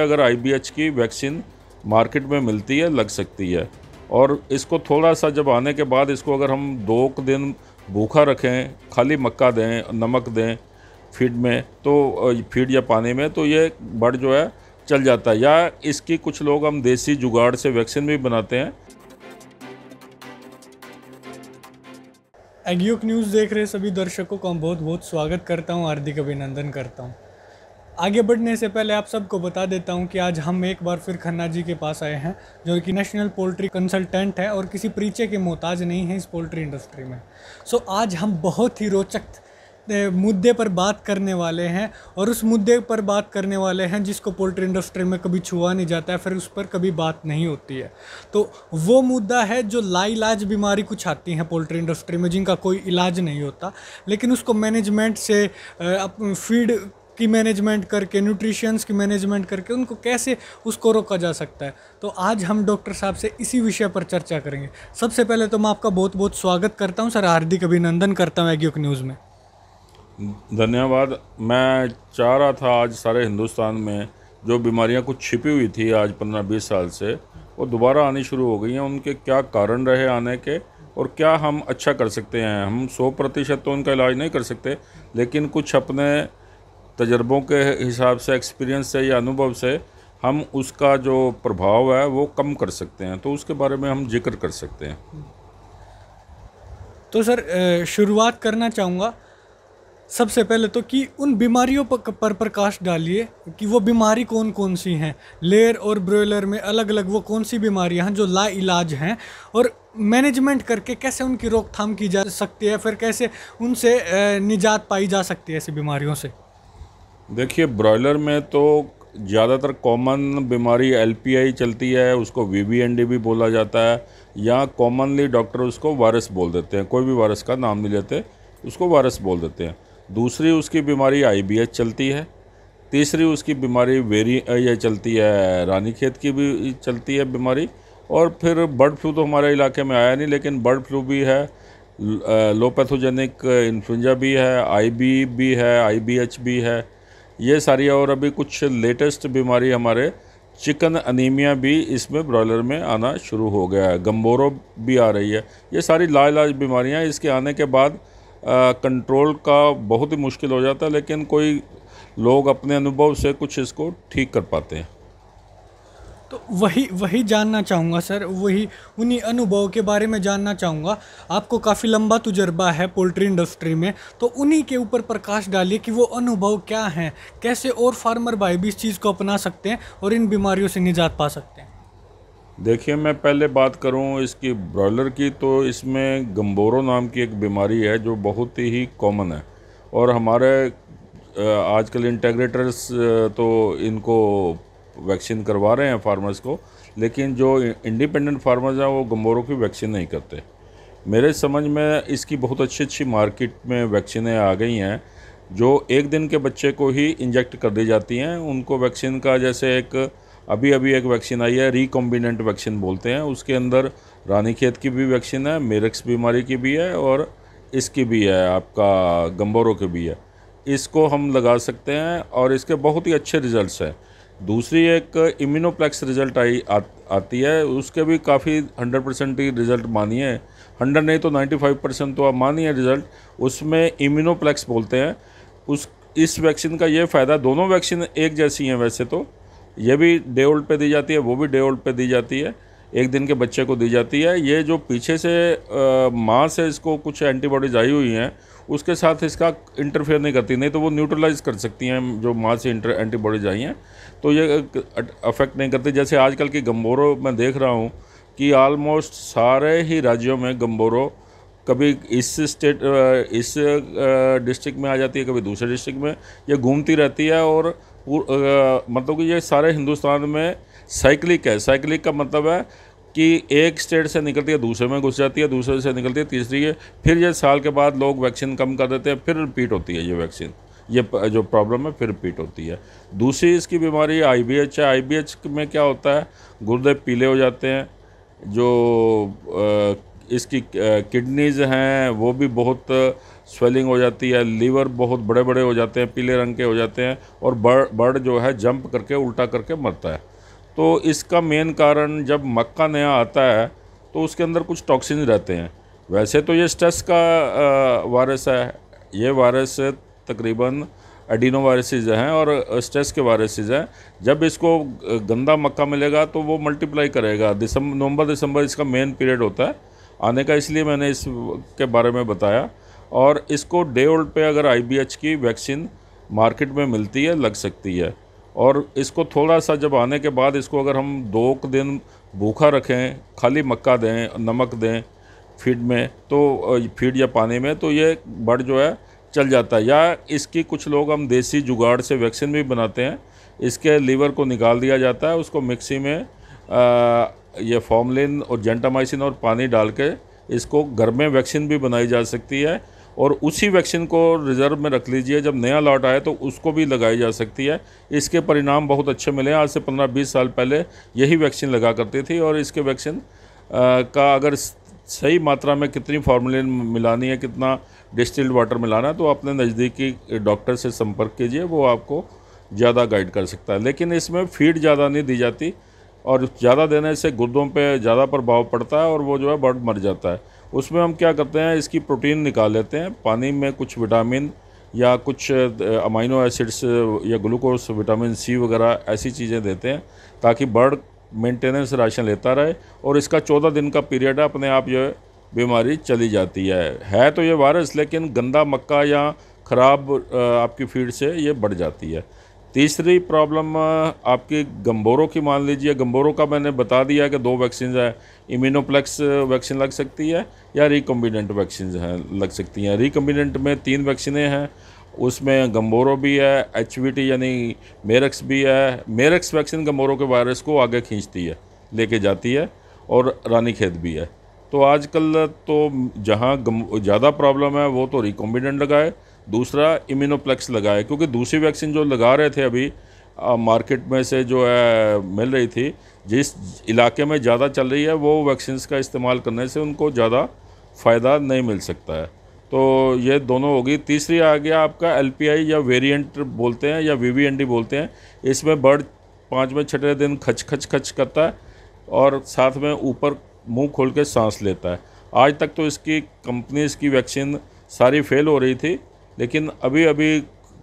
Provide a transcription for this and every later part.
अगर आई की vaccine market में मिलती है लग सकती है और इसको थोड़ा सा जब आने के बाद इसको अगर हम दो दिन भूखा रखें खाली मक्का दें नमक दें फीड में तो फीड या पानी में तो ये बर्ड जो है चल जाता है या इसकी कुछ लोग हम देसी जुगाड़ से वैक्सीन भी बनाते हैं एग्यूक न्यूज़ देख रहे सभी दर्शकों का बहुत बहुत स्वागत करता हूँ हार्दिक अभिनंदन करता हूँ आगे बढ़ने से पहले आप सबको बता देता हूँ कि आज हम एक बार फिर खन्ना जी के पास आए हैं जो कि नेशनल पोल्ट्री कंसल्टेंट है और किसी परिचय के मोहताज नहीं है इस पोल्ट्री इंडस्ट्री में सो आज हम बहुत ही रोचक मुद्दे पर बात करने वाले हैं और उस मुद्दे पर बात करने वाले हैं जिसको पोल्ट्री इंडस्ट्री में कभी छुआ नहीं जाता है फिर उस पर कभी बात नहीं होती है तो वो मुद्दा है जो लाइलाज बीमारी कुछ आती हैं पोल्ट्री इंडस्ट्री में जिनका कोई इलाज नहीं होता लेकिन उसको मैनेजमेंट से फीड की मैनेजमेंट करके न्यूट्रिशंस की मैनेजमेंट करके उनको कैसे उसको रोका जा सकता है तो आज हम डॉक्टर साहब से इसी विषय पर चर्चा करेंगे सबसे पहले तो मैं आपका बहुत बहुत स्वागत करता हूँ सर हार्दिक अभिनंदन करता हूँ एग्यूक न्यूज़ में धन्यवाद मैं चाह रहा था आज सारे हिंदुस्तान में जो बीमारियां कुछ छिपी हुई थी आज पंद्रह बीस साल से वो दोबारा आनी शुरू हो गई हैं उनके क्या कारण रहे आने के और क्या हम अच्छा कर सकते हैं हम सौ प्रतिशत तो उनका इलाज नहीं कर सकते लेकिन कुछ अपने तजर्बों के हिसाब से एक्सपीरियंस से या अनुभव से हम उसका जो प्रभाव है वो कम कर सकते हैं तो उसके बारे में हम जिक्र कर सकते हैं तो सर शुरुआत करना चाहूँगा सबसे पहले तो कि उन बीमारियों पर प्रकाश डालिए कि वो बीमारी कौन कौन सी हैं लेयर और ब्रोयलर में अलग अलग वो कौन सी बीमारियां हैं जो ला इलाज हैं और मैनेजमेंट करके कैसे उनकी रोकथाम की जा सकती है फिर कैसे उनसे निजात पाई जा सकती है ऐसी बीमारियों से देखिए ब्रॉयलर में तो ज़्यादातर कॉमन बीमारी एल चलती है उसको वी भी बोला जाता है या कॉमनली डॉक्टर उसको वायरस बोल देते हैं कोई भी वायरस का नाम नहीं लेते उसको वायरस बोल देते हैं दूसरी उसकी बीमारी आई चलती है तीसरी उसकी बीमारी वेरी यह चलती है रानी खेत की भी चलती है बीमारी और फिर बर्ड फ्लू तो हमारे इलाके में आया नहीं लेकिन बर्ड फ्लू भी है लोपैथोजेनिक पैथोजेनिक इन्फ्लुंजा भी है आई भी है आई भी है ये सारी और अभी कुछ लेटेस्ट बीमारी हमारे चिकन अनीमिया भी इसमें ब्रॉयलर में आना शुरू हो गया है गम्बोरो भी आ रही है ये सारी लाइलाज बीमारियाँ इसके आने के बाद कंट्रोल का बहुत ही मुश्किल हो जाता है लेकिन कोई लोग अपने अनुभव से कुछ इसको ठीक कर पाते हैं तो वही वही जानना चाहूँगा सर वही उन्हीं अनुभव के बारे में जानना चाहूँगा आपको काफ़ी लंबा तजुर्बा है पोल्ट्री इंडस्ट्री में तो उन्हीं के ऊपर प्रकाश डालिए कि वो अनुभव क्या हैं कैसे और फार्मर भाई भी इस चीज़ को अपना सकते हैं और इन बीमारियों से निजात पा सकते हैं देखिए मैं पहले बात करूं इसकी ब्रॉयलर की तो इसमें गम्बोरो नाम की एक बीमारी है जो बहुत ही कॉमन है और हमारे आजकल इंटेग्रेटर्स तो इनको वैक्सीन करवा रहे हैं फार्मर्स को लेकिन जो इंडिपेंडेंट फार्मर्स हैं वो गम्बोरों की वैक्सीन नहीं करते मेरे समझ में इसकी बहुत अच्छी अच्छी मार्केट में वैक्सीनें आ गई हैं जो एक दिन के बच्चे को ही इंजेक्ट कर दी जाती हैं उनको वैक्सीन का जैसे एक अभी अभी एक वैक्सीन आई है रिकॉम्बिनेंट वैक्सीन बोलते हैं उसके अंदर रानी खेत की भी वैक्सीन है मेरक्स बीमारी की भी है और इसकी भी है आपका गम्बोरों की भी है इसको हम लगा सकते हैं और इसके बहुत ही अच्छे रिजल्ट्स हैं दूसरी एक इम्यूनोप्लेक्स रिजल्ट आई आ, आती है उसके भी काफ़ी हंड्रेड परसेंट ही रिज़ल्ट मानिए हंड्रेड नहीं तो नाइन्टी फाइव परसेंट तो आप मानिए रिज़ल्ट उसमें इम्यूनोप्लेक्स बोलते हैं उस इस वैक्सीन का ये फ़ायदा दोनों वैक्सीन एक जैसी हैं वैसे तो ये भी डे ओल्ड पे दी जाती है वो भी डे ओल्ड पे दी जाती है एक दिन के बच्चे को दी जाती है ये जो पीछे से माँ से इसको कुछ एंटीबॉडीज़ आई हुई हैं उसके साथ इसका इंटरफेयर नहीं करती नहीं तो वो न्यूट्रलाइज कर सकती हैं जो माँ से एंटीबॉडीज आई हैं तो ये अफेक्ट नहीं करती जैसे आजकल की गम्बोरों में देख रहा हूँ कि आलमोस्ट सारे ही राज्यों में गम्बोरो कभी इस स्टेट इस डिस्ट्रिक्ट में आ जाती है कभी दूसरे डिस्ट्रिक्ट में ये घूमती रहती है और मतलब कि ये सारे हिंदुस्तान में साइकिलिक है साइकिलिक का मतलब है कि एक स्टेट से निकलती है दूसरे में घुस जाती है दूसरे से निकलती है तीसरी है फिर ये साल के बाद लोग वैक्सीन कम कर देते हैं फिर रिपीट होती है ये वैक्सीन ये जो प्रॉब्लम है फिर रिपीट होती है दूसरी इसकी बीमारी आई बी एच है आई बी एच में क्या होता है गुर्दे पीले हो जाते हैं जो इसकी किडनीज़ हैं वो भी बहुत स्वेलिंग हो जाती है लीवर बहुत बड़े बड़े हो जाते हैं पीले रंग के हो जाते हैं और बर्ड बर्ड जो है जंप करके उल्टा करके मरता है तो इसका मेन कारण जब मक्का नया आता है तो उसके अंदर कुछ टॉक्सिन रहते हैं वैसे तो ये स्ट्रेस का वायरस है ये वायरस तकरीबन एडिनो वायरसेज हैं और स्ट्रेस के वायरसेज हैं जब इसको गंदा मक्का मिलेगा तो वो मल्टीप्लाई करेगा दिसंबर नवंबर दिसंबर इसका मेन पीरियड होता है आने का इसलिए मैंने इस के बारे में बताया और इसको डे ओल्ड पे अगर आई की वैक्सीन मार्केट में मिलती है लग सकती है और इसको थोड़ा सा जब आने के बाद इसको अगर हम दो दिन भूखा रखें खाली मक्का दें नमक दें फीड में तो फीड या पानी में तो ये बर्ड जो है चल जाता है या इसकी कुछ लोग हम देसी जुगाड़ से वैक्सीन भी बनाते हैं इसके लीवर को निकाल दिया जाता है उसको मिक्सी में आ, ये फॉर्मलिन और जेंटामाइसिन और पानी डाल के इसको घर में वैक्सीन भी बनाई जा सकती है और उसी वैक्सीन को रिज़र्व में रख लीजिए जब नया लॉट आए तो उसको भी लगाई जा सकती है इसके परिणाम बहुत अच्छे मिले हैं आज से पंद्रह बीस साल पहले यही वैक्सीन लगा करती थी और इसके वैक्सीन का अगर सही मात्रा में कितनी फार्मूलिन मिलानी है कितना डिस्टिल्ड वाटर मिलाना है तो अपने नज़दीकी डॉक्टर से संपर्क कीजिए वो आपको ज़्यादा गाइड कर सकता है लेकिन इसमें फीड ज़्यादा नहीं दी जाती और ज़्यादा देने से गुर्दों पे ज़्यादा प्रभाव पड़ता है और वो जो है बर्ड मर जाता है उसमें हम क्या करते हैं इसकी प्रोटीन निकाल लेते हैं पानी में कुछ विटामिन या कुछ अमाइनो एसिड्स या ग्लूकोज विटामिन सी वगैरह ऐसी चीज़ें देते हैं ताकि बर्ड मेंटेनेंस राशन लेता रहे और इसका चौदह दिन का पीरियड है अपने आप जो बीमारी चली जाती है है तो ये वायरस लेकिन गंदा मक्का या ख़राब आपकी फीड से ये बढ़ जाती है तीसरी प्रॉब्लम आपके गंबोरों की मान लीजिए गंबोरों का मैंने बता दिया कि दो वैक्सीन है इम्यूनोप्लेक्स वैक्सीन लग सकती है या रिकम्बिनेंट वैक्सीन हैं लग सकती हैं रिकम्बिनेंट में तीन वैक्सीनें हैं उसमें गम्बोरो भी है एच यानी मेरक्स भी है मेरक्स वैक्सीन गंबोरों के वायरस को आगे खींचती है लेके जाती है और रानी खेत भी है तो आजकल तो जहाँ ज़्यादा प्रॉब्लम है वो तो रिकॉम्बिनेंट लगाए दूसरा इम्यूनोप्लेक्स लगाए क्योंकि दूसरी वैक्सीन जो लगा रहे थे अभी आ, मार्केट में से जो है मिल रही थी जिस इलाके में ज़्यादा चल रही है वो वैक्सीन का इस्तेमाल करने से उनको ज़्यादा फ़ायदा नहीं मिल सकता है तो ये दोनों होगी तीसरी आ गया आपका एल या वेरिएंट बोलते हैं या वी बोलते हैं इसमें बर्ड पाँचवें छठे दिन खच खच खच करता है और साथ में ऊपर मुंह खोल के सांस लेता है आज तक तो इसकी कंपनीज़ की वैक्सीन सारी फेल हो रही थी लेकिन अभी अभी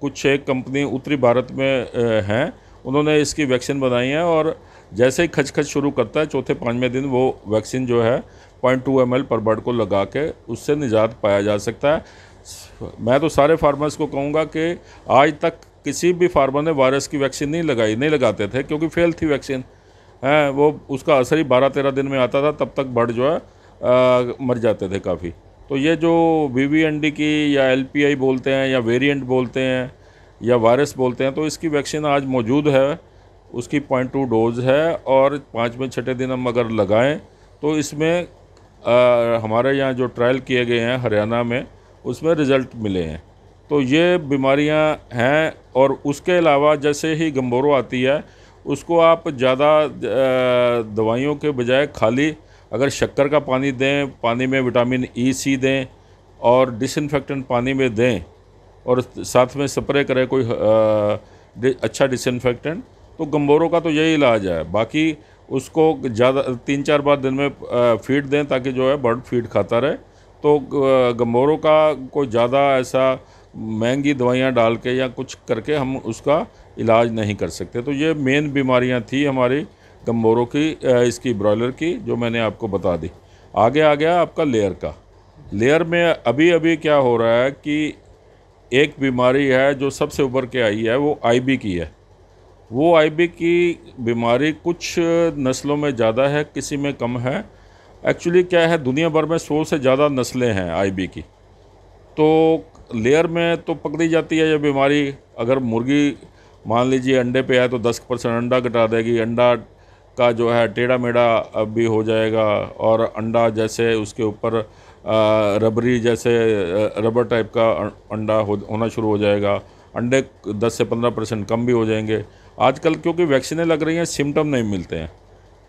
कुछ एक कंपनी उत्तरी भारत में हैं उन्होंने इसकी वैक्सीन बनाई है और जैसे ही खचखच शुरू करता है चौथे पाँचवें दिन वो वैक्सीन जो है पॉइंट टू एम पर बर्ड को लगा के उससे निजात पाया जा सकता है मैं तो सारे फार्मर्स को कहूँगा कि आज तक किसी भी फार्मर ने वायरस की वैक्सीन नहीं लगाई नहीं लगाते थे क्योंकि फेल थी वैक्सीन है वो उसका असर ही बारह तेरह दिन में आता था तब तक बर्ड जो है आ, मर जाते थे काफ़ी तो ये जो वी की या एल बोलते हैं या वेरिएंट बोलते हैं या वायरस बोलते हैं तो इसकी वैक्सीन आज मौजूद है उसकी पॉइंट टू डोज है और पाँचवें छठे दिन हम अगर लगाएं तो इसमें आ, हमारे यहाँ जो ट्रायल किए गए हैं हरियाणा में उसमें रिज़ल्ट मिले हैं तो ये बीमारियां हैं और उसके अलावा जैसे ही गम्बोरो आती है उसको आप ज़्यादा दवाइयों के बजाय खाली अगर शक्कर का पानी दें पानी में विटामिन ई e, सी दें और डिसइनफेक्टेंट पानी में दें और साथ में स्प्रे करें कोई आ, अच्छा डिसइनफेक्टेंट तो गम्बोरों का तो यही इलाज है बाकी उसको ज़्यादा तीन चार बार दिन में फीड दें ताकि जो है बर्ड फीड खाता रहे तो गम्बोरों का कोई ज़्यादा ऐसा महंगी दवाइयाँ डाल के या कुछ करके हम उसका इलाज नहीं कर सकते तो ये मेन बीमारियाँ थी हमारी गम्बोरों की इसकी ब्रॉयलर की जो मैंने आपको बता दी आगे आ गया आपका लेयर का लेयर में अभी अभी क्या हो रहा है कि एक बीमारी है जो सबसे ऊपर के आई है वो आईबी की है वो आईबी की बीमारी कुछ नस्लों में ज़्यादा है किसी में कम है एक्चुअली क्या है दुनिया भर में सौ से ज़्यादा नस्लें हैं आईबी की तो लेयर में तो पकड़ी जाती है यह बीमारी अगर मुर्गी मान लीजिए अंडे पे है तो 10 परसेंट अंडा घटा देगी अंडा का जो है टेढ़ा मेढ़ा भी हो जाएगा और अंडा जैसे उसके ऊपर रबरी जैसे रबर टाइप का अं, अंडा हो, होना शुरू हो जाएगा अंडे 10 से 15 परसेंट कम भी हो जाएंगे आजकल क्योंकि वैक्सीनें लग रही हैं सिम्टम नहीं मिलते हैं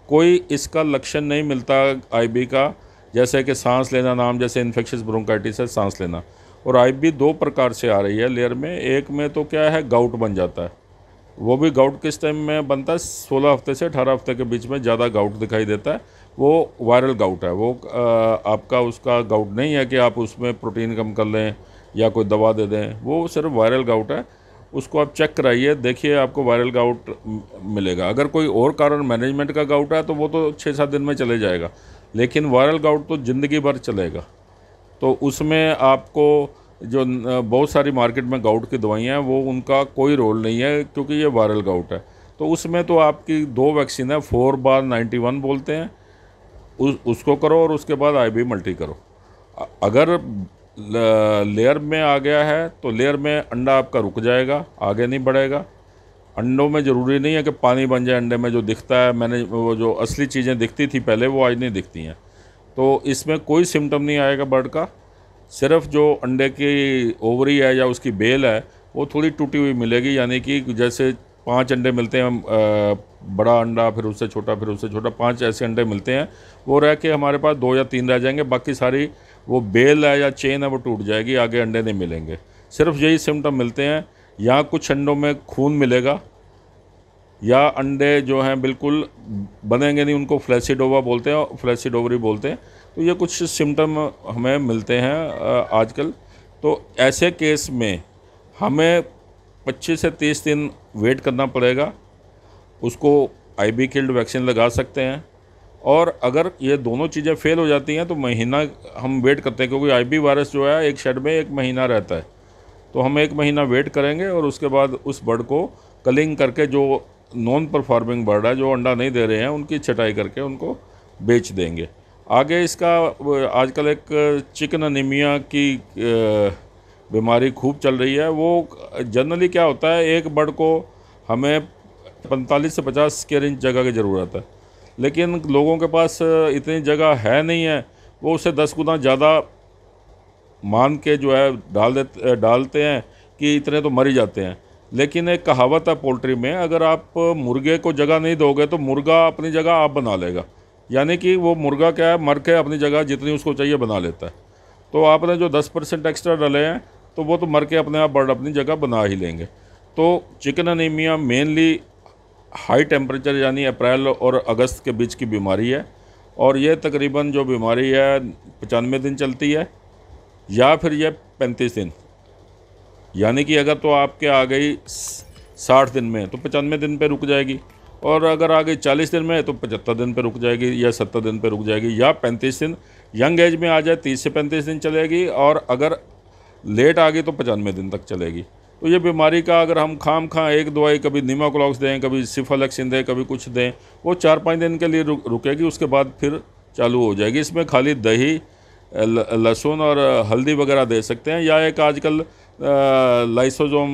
कोई इसका लक्षण नहीं मिलता आईबी का जैसे कि सांस लेना नाम जैसे इन्फेक्शस ब्रोंकाइटिस है सांस लेना और आईबी दो प्रकार से आ रही है लेयर में एक में तो क्या है गाउट बन जाता है वो भी गाउट किस टाइम में बनता है सोलह हफ्ते से अठारह हफ्ते के बीच में ज़्यादा गाउट दिखाई देता है वो वायरल गाउट है वो आपका उसका गाउट नहीं है कि आप उसमें प्रोटीन कम कर लें या कोई दवा दे दें वो सिर्फ वायरल गाउट है उसको आप चेक कराइए देखिए आपको वायरल गाउट मिलेगा अगर कोई और कारण मैनेजमेंट का गाउट है तो वो तो छः सात दिन में चले जाएगा लेकिन वायरल गाउट तो ज़िंदगी भर चलेगा तो उसमें आपको जो बहुत सारी मार्केट में गाउट की दवाइयाँ हैं वो उनका कोई रोल नहीं है क्योंकि ये वायरल गाउट है तो उसमें तो आपकी दो वैक्सीन है फोर बार नाइन्टी वन बोलते हैं उस उसको करो और उसके बाद आई बी मल्टी करो अगर लेयर में आ गया है तो लेयर में अंडा आपका रुक जाएगा आगे नहीं बढ़ेगा अंडों में ज़रूरी नहीं है कि पानी बन जाए अंडे में जो दिखता है मैंने वो जो असली चीज़ें दिखती थी पहले वो आज नहीं दिखती हैं तो इसमें कोई सिम्टम नहीं आएगा बर्ड का सिर्फ जो अंडे की ओवरी है या उसकी बेल है वो थोड़ी टूटी हुई मिलेगी यानी कि जैसे पांच अंडे मिलते हैं बड़ा अंडा फिर उससे छोटा फिर उससे छोटा पांच ऐसे अंडे मिलते हैं वो रह के हमारे पास दो या तीन रह जाएंगे बाकी सारी वो बेल है या चेन है वो टूट जाएगी आगे अंडे नहीं मिलेंगे सिर्फ यही सिम्टम मिलते हैं या कुछ अंडों में खून मिलेगा या अंडे जो हैं बिल्कुल बनेंगे नहीं उनको फ्लैसीडोवा बोलते हैं फ्लैसीडोवरी बोलते हैं तो ये कुछ सिम्टम हमें मिलते हैं आजकल तो ऐसे केस में हमें 25 से 30 दिन वेट करना पड़ेगा उसको आई बी किल्ड वैक्सीन लगा सकते हैं और अगर ये दोनों चीज़ें फेल हो जाती हैं तो महीना हम वेट करते हैं क्योंकि आईबी वायरस जो है एक शेड में एक महीना रहता है तो हम एक महीना वेट करेंगे और उसके बाद उस बर्ड को कलिंग करके जो नॉन परफॉर्मिंग बर्ड है जो अंडा नहीं दे रहे हैं उनकी छटाई करके उनको बेच देंगे आगे इसका आजकल एक चिकन अनिमिया की बीमारी खूब चल रही है वो जनरली क्या होता है एक बर्ड को हमें 45 से 50 स्केयर इंच जगह की ज़रूरत है लेकिन लोगों के पास इतनी जगह है नहीं है वो उसे दस गुना ज़्यादा मान के जो है डाल देते डालते हैं कि इतने तो मर ही जाते हैं लेकिन एक कहावत है पोल्ट्री में अगर आप मुर्गे को जगह नहीं दोगे तो मुर्गा अपनी जगह आप बना लेगा यानी कि वो मुर्गा क्या है मर के अपनी जगह जितनी उसको चाहिए बना लेता है तो आपने जो दस परसेंट एक्स्ट्रा डाले हैं तो वो तो मर के अपने आप बर्ड अपनी जगह बना ही लेंगे तो chicken anaemia mainly high temperature यानी अप्रैल और अगस्त के बीच की बीमारी है और ये तकरीबन जो बीमारी है पचानवे दिन चलती है या फिर यह पैंतीस दिन यानी कि अगर तो आपके आ गई साठ दिन में तो पचानवे दिन पे रुक जाएगी और अगर आगे 40 दिन में है तो 75 दिन पे रुक जाएगी या 70 दिन पे रुक जाएगी या 35 दिन यंग एज में आ जाए 30 से 35 दिन चलेगी और अगर लेट आ गई तो पचानवे दिन तक चलेगी तो ये बीमारी का अगर हम खाम खां एक दवाई कभी नीमाक्लॉक्स दें कभी सिफालेक्सिन दें कभी कुछ दें वो चार पाँच दिन के लिए रुकेगी उसके बाद फिर चालू हो जाएगी इसमें खाली दही लहसुन और हल्दी वगैरह दे सकते हैं या एक आजकल लाइसोजोम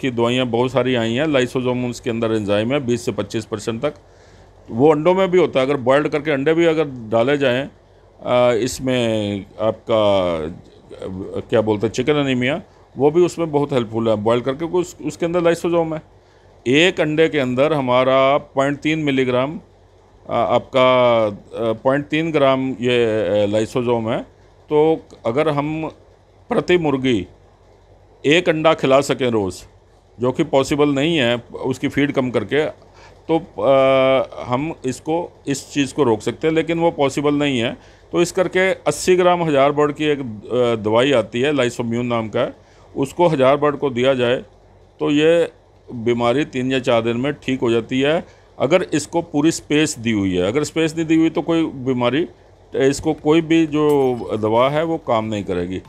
की दवाइयाँ बहुत सारी आई हैं लाइसोजोम उसके अंदर एंजाइम है बीस से पच्चीस परसेंट तक वो अंडों में भी होता है अगर बॉयल्ड करके अंडे भी अगर डाले जाएँ इसमें आपका क्या बोलते हैं चिकन अनिमिया वो भी उसमें बहुत हेल्पफुल है बॉयल करके उस, उसके अंदर लाइसोजोम है एक अंडे के अंदर हमारा पॉइंट तीन मिलीग्राम आपका पॉइंट तीन ग्राम ये लाइसोजोम है तो अगर हम प्रति मुर्गी एक अंडा खिला सकें रोज़ जो कि पॉसिबल नहीं है उसकी फीड कम करके तो आ, हम इसको इस चीज़ को रोक सकते हैं लेकिन वो पॉसिबल नहीं है तो इस करके 80 ग्राम हज़ार बर्ड की एक दवाई आती है लाइसोम्यून नाम का उसको हज़ार बर्ड को दिया जाए तो ये बीमारी तीन या चार दिन में ठीक हो जाती है अगर इसको पूरी स्पेस दी हुई है अगर स्पेस नहीं दी हुई तो कोई बीमारी इसको कोई भी जो दवा है वो काम नहीं करेगी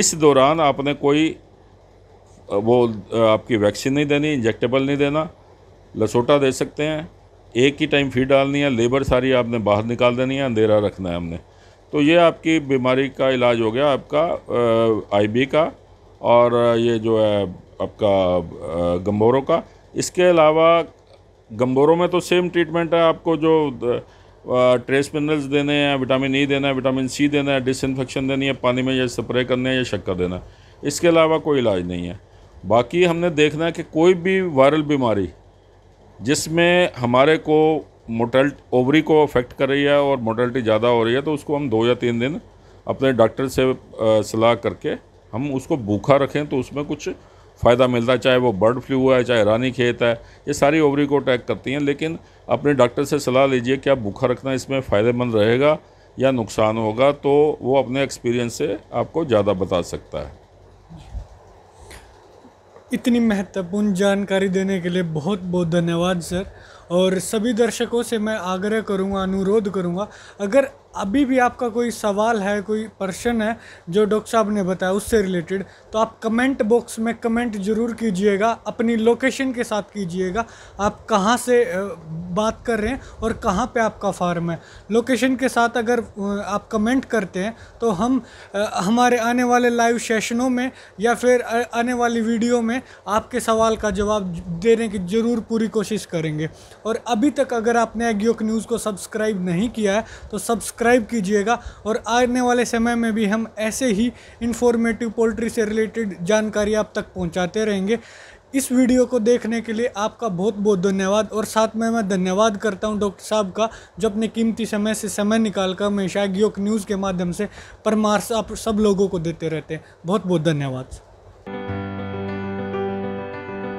इस दौरान आपने कोई वो आपकी वैक्सीन नहीं देनी इंजेक्टेबल नहीं देना लसोटा दे सकते हैं एक ही टाइम फी डालनी है लेबर सारी आपने बाहर निकाल देनी है अंधेरा रखना है हमने तो ये आपकी बीमारी का इलाज हो गया आपका आईबी का और ये जो है आपका गम्बोरों का इसके अलावा गम्बोरों में तो सेम ट्रीटमेंट है आपको जो ट्रेस मिनरल्स देने हैं विटामिन ई e देना है विटामिन सी देना है डिसइनफेक्शन देनी है पानी में या स्प्रे करने है या शक्कर देना है इसके अलावा कोई इलाज नहीं है बाकी हमने देखना है कि कोई भी वायरल बीमारी जिसमें हमारे को मोटल ओवरी को अफेक्ट कर रही है और मोटलिटी ज़्यादा हो रही है तो उसको हम दो या तीन दिन अपने डॉक्टर से सलाह करके हम उसको भूखा रखें तो उसमें कुछ फ़ायदा मिलता है चाहे वो बर्ड फ्लू है चाहे रानी खेत है ये सारी ओवरी को अटैक करती हैं लेकिन अपने डॉक्टर से सलाह लीजिए कि आप भूखा रखना इसमें फ़ायदेमंद रहेगा या नुकसान होगा तो वो अपने एक्सपीरियंस से आपको ज़्यादा बता सकता है इतनी महत्वपूर्ण जानकारी देने के लिए बहुत बहुत धन्यवाद सर और सभी दर्शकों से मैं आग्रह करूँगा अनुरोध करूँगा अगर अभी भी आपका कोई सवाल है कोई प्रश्न है जो डॉक्टर साहब ने बताया उससे रिलेटेड तो आप कमेंट बॉक्स में कमेंट ज़रूर कीजिएगा अपनी लोकेशन के साथ कीजिएगा आप कहाँ से बात कर रहे हैं और कहाँ पे आपका फार्म है लोकेशन के साथ अगर आप कमेंट करते हैं तो हम हमारे आने वाले लाइव सेशनों में या फिर आने वाली वीडियो में आपके सवाल का जवाब देने की ज़रूर पूरी कोशिश करेंगे और अभी तक अगर आपने एग्योक न्यूज़ को सब्सक्राइब नहीं किया है तो सब्सक्राइब कीजिएगा और आने वाले समय में भी हम ऐसे ही इन्फॉर्मेटिव पोल्ट्री से रिलेटेड जानकारी आप तक पहुँचाते रहेंगे इस वीडियो को देखने के लिए आपका बहुत बहुत धन्यवाद और साथ में मैं धन्यवाद करता हूं डॉक्टर साहब का जो अपने कीमती समय से समय निकाल कर हमेशा योग न्यूज़ के माध्यम से परमार्श आप सब लोगों को देते रहते हैं बहुत बहुत धन्यवाद